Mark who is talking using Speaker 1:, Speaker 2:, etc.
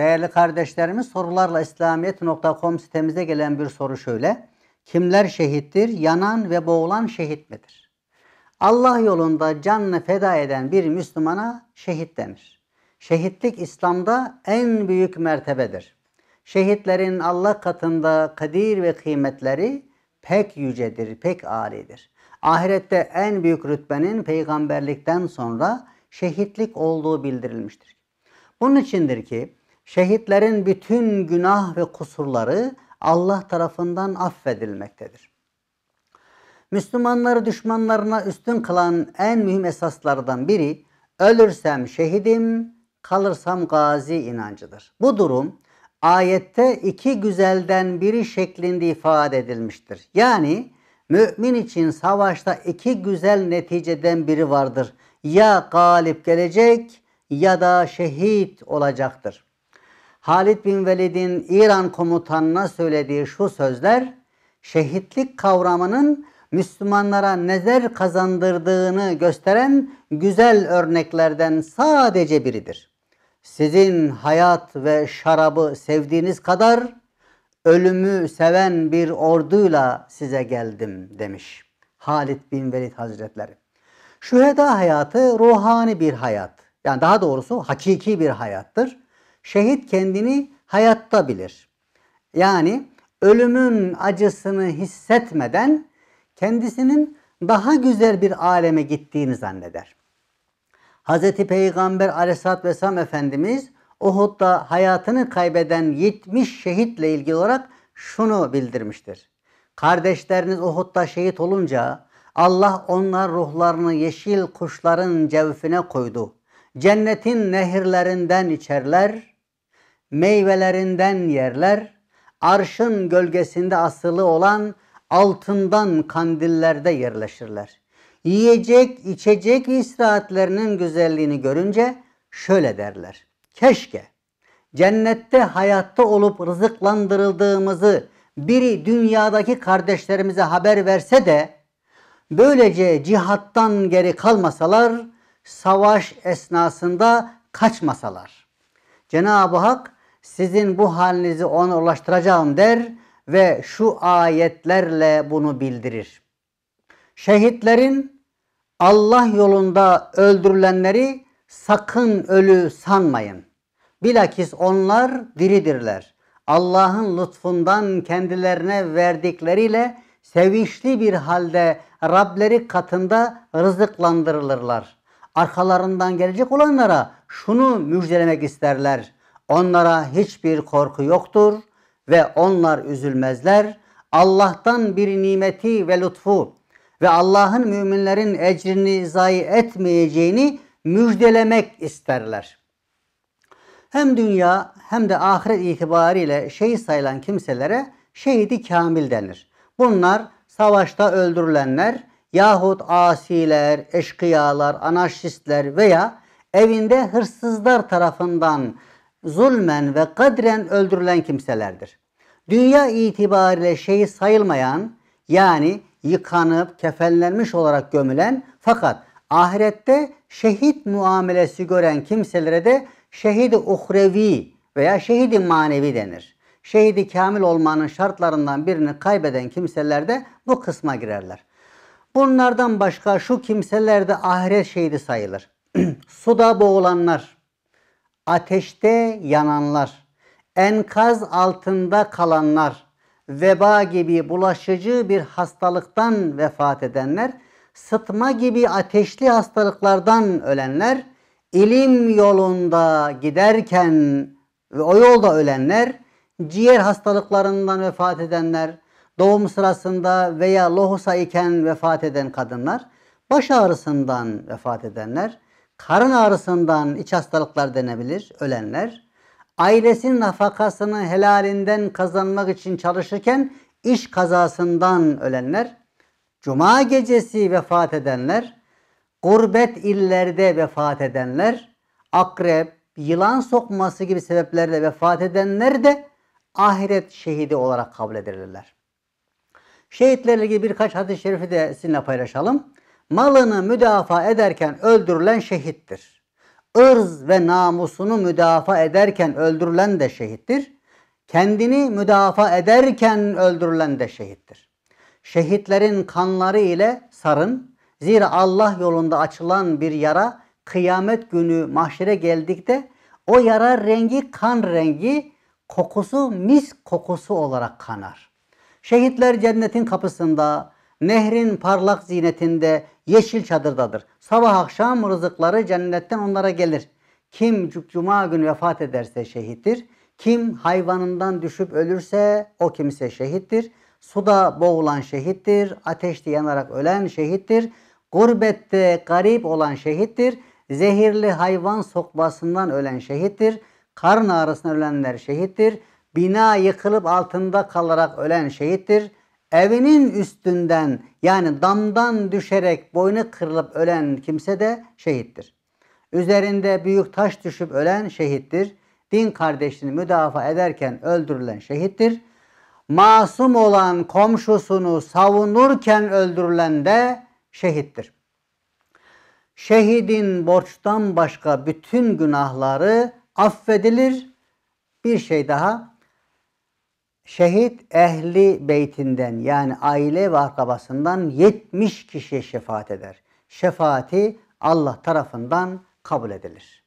Speaker 1: Değerli kardeşlerimiz sorularla İslamiyet.com sitemize gelen bir soru şöyle. Kimler şehittir? Yanan ve boğulan şehit midir? Allah yolunda canını feda eden bir Müslümana şehit denir. Şehitlik İslam'da en büyük mertebedir. Şehitlerin Allah katında kadir ve kıymetleri pek yücedir, pek âlidir. Ahirette en büyük rütbenin peygamberlikten sonra şehitlik olduğu bildirilmiştir. Bunun içindir ki Şehitlerin bütün günah ve kusurları Allah tarafından affedilmektedir. Müslümanları düşmanlarına üstün kılan en mühim esaslardan biri ölürsem şehidim, kalırsam gazi inancıdır. Bu durum ayette iki güzelden biri şeklinde ifade edilmiştir. Yani mümin için savaşta iki güzel neticeden biri vardır. Ya galip gelecek ya da şehit olacaktır. Halid bin Velid'in İran komutanına söylediği şu sözler şehitlik kavramının Müslümanlara nezer kazandırdığını gösteren güzel örneklerden sadece biridir. Sizin hayat ve şarabı sevdiğiniz kadar ölümü seven bir orduyla size geldim demiş Halid bin Velid Hazretleri. Şüheda hayatı ruhani bir hayat. Yani daha doğrusu hakiki bir hayattır. Şehit kendini hayatta bilir. Yani ölümün acısını hissetmeden kendisinin daha güzel bir aleme gittiğini zanneder. Hz. Peygamber aleyhissalatü vesselam Efendimiz Uhud'da hayatını kaybeden 70 şehitle ilgili olarak şunu bildirmiştir. Kardeşleriniz Uhud'da şehit olunca Allah onlar ruhlarını yeşil kuşların cevfine koydu. Cennetin nehirlerinden içerler, meyvelerinden yerler, arşın gölgesinde asılı olan altından kandillerde yerleşirler. Yiyecek, içecek ve istirahatlerinin güzelliğini görünce şöyle derler. Keşke cennette hayatta olup rızıklandırıldığımızı biri dünyadaki kardeşlerimize haber verse de böylece cihattan geri kalmasalar, savaş esnasında kaçmasalar. Cenab-ı Hak sizin bu halinizi ona ulaştıracağım der ve şu ayetlerle bunu bildirir. Şehitlerin Allah yolunda öldürülenleri sakın ölü sanmayın. Bilakis onlar diridirler. Allah'ın lütfundan kendilerine verdikleriyle sevinçli bir halde Rableri katında rızıklandırılırlar. Arkalarından gelecek olanlara şunu müjdelemek isterler. Onlara hiçbir korku yoktur ve onlar üzülmezler. Allah'tan bir nimeti ve lütfu ve Allah'ın müminlerin ecrini zayi etmeyeceğini müjdelemek isterler. Hem dünya hem de ahiret itibariyle şehit sayılan kimselere şehidi kamil denir. Bunlar savaşta öldürülenler yahut asiler, eşkıyalar, anarşistler veya evinde hırsızlar tarafından zulmen ve kadren öldürülen kimselerdir. Dünya itibariyle şeyi sayılmayan yani yıkanıp kefenlenmiş olarak gömülen fakat ahirette şehit muamelesi gören kimselere de şehidi uhrevi veya şehidi manevi denir. Şehidi kamil olmanın şartlarından birini kaybeden kimseler de bu kısma girerler. Bunlardan başka şu kimseler de ahiret şehidi sayılır. Suda boğulanlar, ateşte yananlar, enkaz altında kalanlar, veba gibi bulaşıcı bir hastalıktan vefat edenler, sıtma gibi ateşli hastalıklardan ölenler, ilim yolunda giderken ve o yolda ölenler, ciğer hastalıklarından vefat edenler, doğum sırasında veya lohusa iken vefat eden kadınlar, baş ağrısından vefat edenler, karın ağrısından iç hastalıklar denebilir ölenler. Ailesinin nafakasını helalinden kazanmak için çalışırken iş kazasından ölenler. Cuma gecesi vefat edenler. Gurbet illerde vefat edenler. Akrep, yılan sokması gibi sebeplerle vefat edenler de ahiret şehidi olarak kabul edilirler. Şehitlerle ilgili birkaç hadis-i şerifi de sizinle paylaşalım malını müdafaa ederken öldürülen şehittir. Irz ve namusunu müdafaa ederken öldürülen de şehittir. Kendini müdafaa ederken öldürülen de şehittir. Şehitlerin kanları ile sarın. Zira Allah yolunda açılan bir yara kıyamet günü mahşere geldikte o yara rengi kan rengi, kokusu mis kokusu olarak kanar. Şehitler cennetin kapısında, nehrin parlak zinetinde yeşil çadırdadır. Sabah akşam rızıkları cennetten onlara gelir. Kim cuma günü vefat ederse şehittir. Kim hayvanından düşüp ölürse o kimse şehittir. Suda boğulan şehittir. Ateşte yanarak ölen şehittir. Gurbette garip olan şehittir. Zehirli hayvan sokmasından ölen şehittir. Karın ağrısından ölenler şehittir. Bina yıkılıp altında kalarak ölen şehittir evinin üstünden yani damdan düşerek boynu kırılıp ölen kimse de şehittir. Üzerinde büyük taş düşüp ölen şehittir. Din kardeşini müdafaa ederken öldürülen şehittir. Masum olan komşusunu savunurken öldürülen de şehittir. Şehidin borçtan başka bütün günahları affedilir. Bir şey daha şehit ehli beytinden yani aile ve akrabasından 70 kişiye şefaat eder. Şefaati Allah tarafından kabul edilir.